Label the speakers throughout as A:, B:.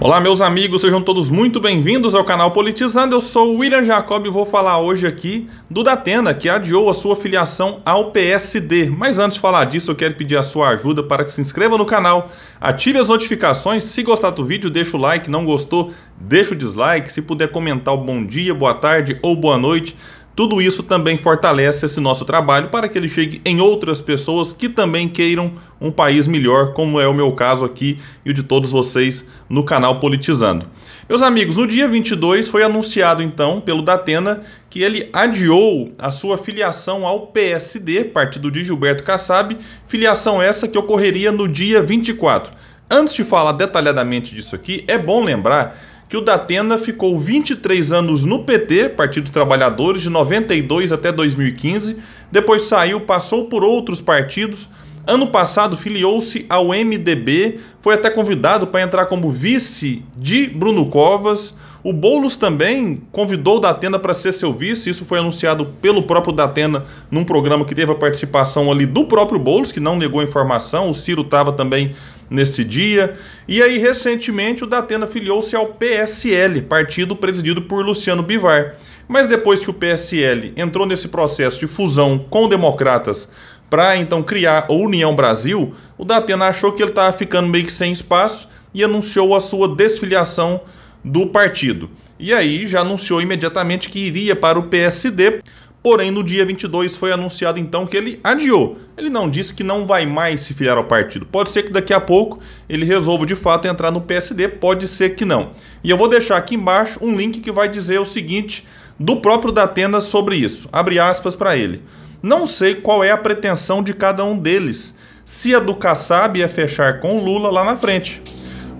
A: Olá, meus amigos, sejam todos muito bem-vindos ao canal Politizando. Eu sou o William Jacob e vou falar hoje aqui do Datena, que adiou a sua filiação ao PSD. Mas antes de falar disso, eu quero pedir a sua ajuda para que se inscreva no canal, ative as notificações. Se gostar do vídeo, deixa o like. Não gostou, deixa o dislike. Se puder comentar o bom dia, boa tarde ou boa noite tudo isso também fortalece esse nosso trabalho para que ele chegue em outras pessoas que também queiram um país melhor, como é o meu caso aqui e o de todos vocês no canal Politizando. Meus amigos, no dia 22 foi anunciado então pelo Datena que ele adiou a sua filiação ao PSD, partido de Gilberto Kassab, filiação essa que ocorreria no dia 24. Antes de falar detalhadamente disso aqui, é bom lembrar que o Datena ficou 23 anos no PT, Partido dos Trabalhadores, de 92 até 2015, depois saiu, passou por outros partidos, ano passado filiou-se ao MDB, foi até convidado para entrar como vice de Bruno Covas. O Boulos também convidou o Datena para ser seu vice, isso foi anunciado pelo próprio Datena num programa que teve a participação ali do próprio Boulos, que não negou a informação, o Ciro estava também nesse dia. E aí, recentemente, o Datena filiou-se ao PSL, partido presidido por Luciano Bivar. Mas depois que o PSL entrou nesse processo de fusão com democratas para então criar a União Brasil, o Datena achou que ele estava ficando meio que sem espaço e anunciou a sua desfiliação do partido. E aí já anunciou imediatamente que iria para o PSD, Porém, no dia 22 foi anunciado então que ele adiou. Ele não disse que não vai mais se filiar ao partido. Pode ser que daqui a pouco ele resolva de fato entrar no PSD, pode ser que não. E eu vou deixar aqui embaixo um link que vai dizer o seguinte do próprio Datena sobre isso. Abre aspas para ele. Não sei qual é a pretensão de cada um deles. Se a do Kassab é fechar com o Lula lá na frente.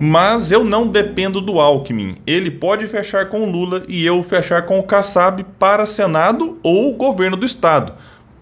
A: Mas eu não dependo do Alckmin. Ele pode fechar com o Lula e eu fechar com o Kassab para Senado ou governo do Estado.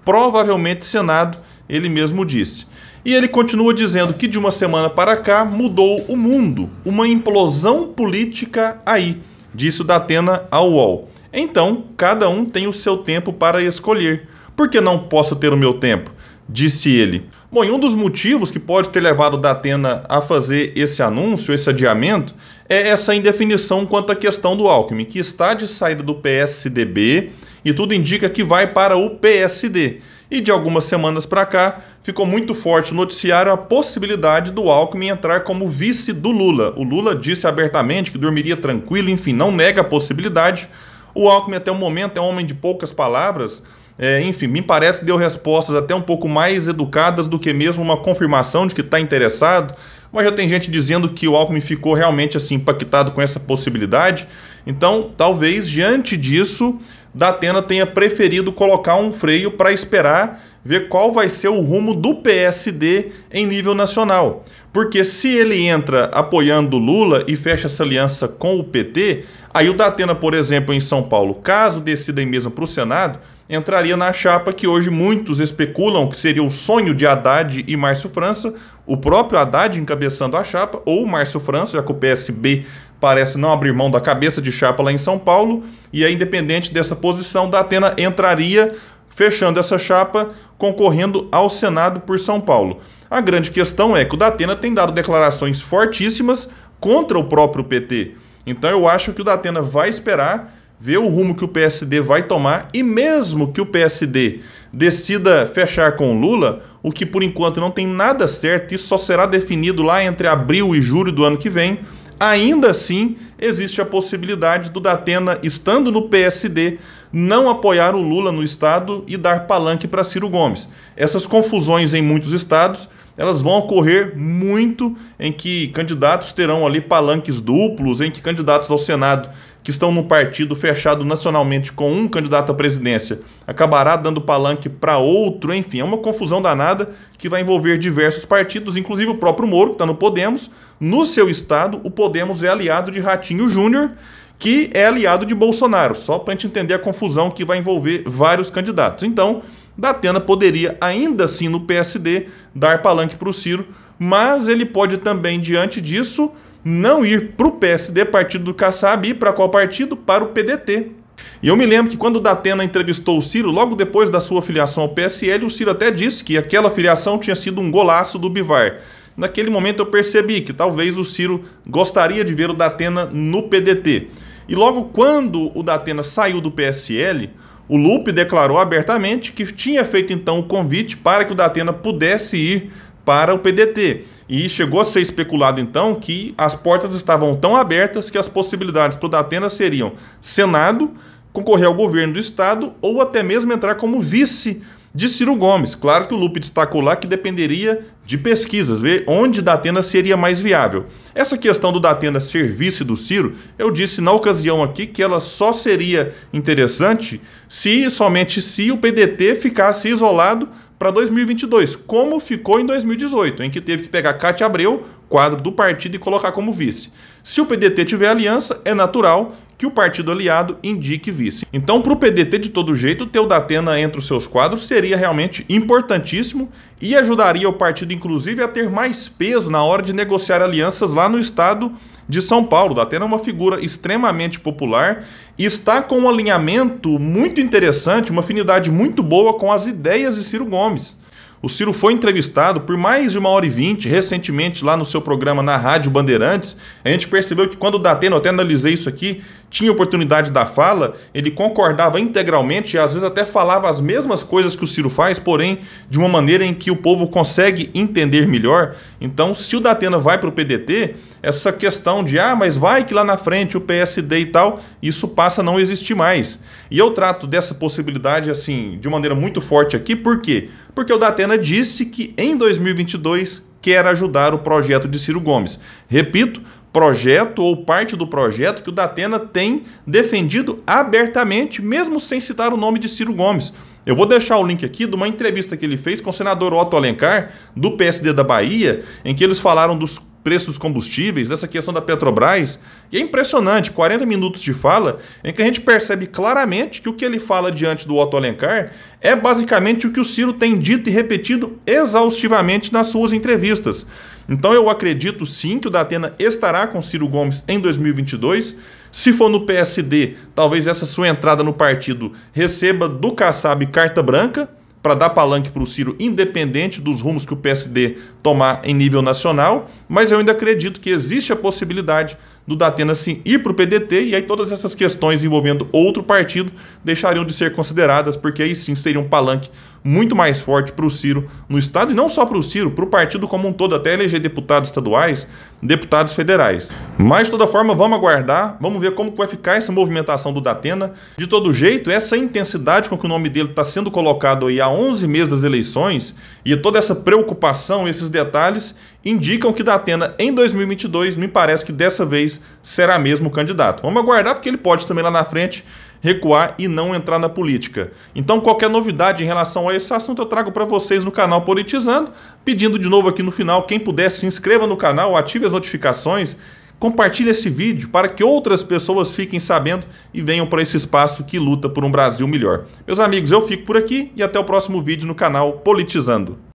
A: Provavelmente Senado, ele mesmo disse. E ele continua dizendo que de uma semana para cá mudou o mundo, uma implosão política aí, disse o Datena ao UOL. Então, cada um tem o seu tempo para escolher. Por que não posso ter o meu tempo? disse ele. Bom, e um dos motivos que pode ter levado Datena a fazer esse anúncio, esse adiamento, é essa indefinição quanto à questão do Alckmin, que está de saída do PSDB e tudo indica que vai para o PSD. E de algumas semanas para cá, ficou muito forte no noticiário a possibilidade do Alckmin entrar como vice do Lula. O Lula disse abertamente que dormiria tranquilo, enfim, não nega a possibilidade. O Alckmin até o momento é um homem de poucas palavras, é, enfim, me parece que deu respostas até um pouco mais educadas do que mesmo uma confirmação de que está interessado. Mas já tem gente dizendo que o Alckmin ficou realmente assim impactado com essa possibilidade. Então, talvez diante disso, Datena tenha preferido colocar um freio para esperar ver qual vai ser o rumo do PSD em nível nacional. Porque se ele entra apoiando Lula e fecha essa aliança com o PT, aí o Datena, por exemplo, em São Paulo, caso decida em mesmo para o Senado, entraria na chapa que hoje muitos especulam que seria o sonho de Haddad e Márcio França, o próprio Haddad encabeçando a chapa, ou Márcio França, já que o PSB parece não abrir mão da cabeça de chapa lá em São Paulo, e aí, independente dessa posição, da Atena entraria fechando essa chapa, concorrendo ao Senado por São Paulo. A grande questão é que o Datena tem dado declarações fortíssimas contra o próprio PT. Então eu acho que o Datena vai esperar ver o rumo que o PSD vai tomar e mesmo que o PSD decida fechar com Lula, o que por enquanto não tem nada certo, isso só será definido lá entre abril e julho do ano que vem. Ainda assim, existe a possibilidade do Datena, estando no PSD, não apoiar o Lula no estado e dar palanque para Ciro Gomes. Essas confusões em muitos estados, elas vão ocorrer muito em que candidatos terão ali palanques duplos, em que candidatos ao Senado que estão no partido fechado nacionalmente com um candidato à presidência acabará dando palanque para outro, enfim, é uma confusão danada que vai envolver diversos partidos, inclusive o próprio Moro, que está no Podemos. No seu estado, o Podemos é aliado de Ratinho Júnior, que é aliado de Bolsonaro, só para a gente entender a confusão que vai envolver vários candidatos. Então, Datena poderia, ainda assim, no PSD, dar palanque para o Ciro, mas ele pode também, diante disso, não ir para o PSD, partido do Kassab, e para qual partido? Para o PDT. E eu me lembro que quando o Datena entrevistou o Ciro, logo depois da sua filiação ao PSL, o Ciro até disse que aquela filiação tinha sido um golaço do Bivar. Naquele momento eu percebi que talvez o Ciro gostaria de ver o Datena no PDT. E logo quando o Datena saiu do PSL, o Lupe declarou abertamente que tinha feito então o convite para que o Datena pudesse ir para o PDT. E chegou a ser especulado então que as portas estavam tão abertas que as possibilidades para o Datena seriam Senado, concorrer ao governo do Estado ou até mesmo entrar como vice de Ciro Gomes. Claro que o Lupe destacou lá que dependeria de pesquisas, ver onde Datena seria mais viável. Essa questão do Datena ser vice do Ciro, eu disse na ocasião aqui que ela só seria interessante se somente se o PDT ficasse isolado para 2022, como ficou em 2018, em que teve que pegar Cátia Abreu, quadro do partido, e colocar como vice. Se o PDT tiver aliança, é natural que o partido aliado indique vice. Então, para o PDT, de todo jeito, ter o Datena entre os seus quadros seria realmente importantíssimo e ajudaria o partido, inclusive, a ter mais peso na hora de negociar alianças lá no estado de São Paulo. Datena é uma figura extremamente popular e está com um alinhamento muito interessante, uma afinidade muito boa com as ideias de Ciro Gomes. O Ciro foi entrevistado por mais de uma hora e vinte recentemente lá no seu programa na Rádio Bandeirantes. A gente percebeu que quando o Datena, eu até analisei isso aqui, tinha oportunidade da fala, ele concordava integralmente e às vezes até falava as mesmas coisas que o Ciro faz, porém de uma maneira em que o povo consegue entender melhor. Então, se o Datena vai para o PDT, essa questão de, ah, mas vai que lá na frente o PSD e tal, isso passa a não existir mais. E eu trato dessa possibilidade, assim, de maneira muito forte aqui, por quê? Porque o Datena disse que em 2022 quer ajudar o projeto de Ciro Gomes. Repito, projeto ou parte do projeto que o Datena tem defendido abertamente, mesmo sem citar o nome de Ciro Gomes. Eu vou deixar o link aqui de uma entrevista que ele fez com o senador Otto Alencar, do PSD da Bahia, em que eles falaram dos preços dos combustíveis, dessa questão da Petrobras. E é impressionante, 40 minutos de fala, em que a gente percebe claramente que o que ele fala diante do Otto Alencar é basicamente o que o Ciro tem dito e repetido exaustivamente nas suas entrevistas. Então eu acredito sim que o Datena estará com Ciro Gomes em 2022. Se for no PSD, talvez essa sua entrada no partido receba do Kassab carta branca, para dar palanque para o Ciro, independente dos rumos que o PSD tomar em nível nacional, mas eu ainda acredito que existe a possibilidade do Datena sim ir para o PDT, e aí todas essas questões envolvendo outro partido deixariam de ser consideradas, porque aí sim seria um palanque muito mais forte para o Ciro no Estado, e não só para o Ciro, para o partido como um todo, até eleger deputados estaduais, deputados federais. Mas, de toda forma, vamos aguardar, vamos ver como vai ficar essa movimentação do Datena. De todo jeito, essa intensidade com que o nome dele está sendo colocado aí há 11 meses das eleições, e toda essa preocupação, esses detalhes, indicam que Datena em 2022, me parece que dessa vez será mesmo o candidato. Vamos aguardar porque ele pode também lá na frente recuar e não entrar na política. Então, qualquer novidade em relação a esse assunto eu trago para vocês no canal Politizando, pedindo de novo aqui no final, quem puder se inscreva no canal, ative as notificações, compartilhe esse vídeo para que outras pessoas fiquem sabendo e venham para esse espaço que luta por um Brasil melhor. Meus amigos, eu fico por aqui e até o próximo vídeo no canal Politizando.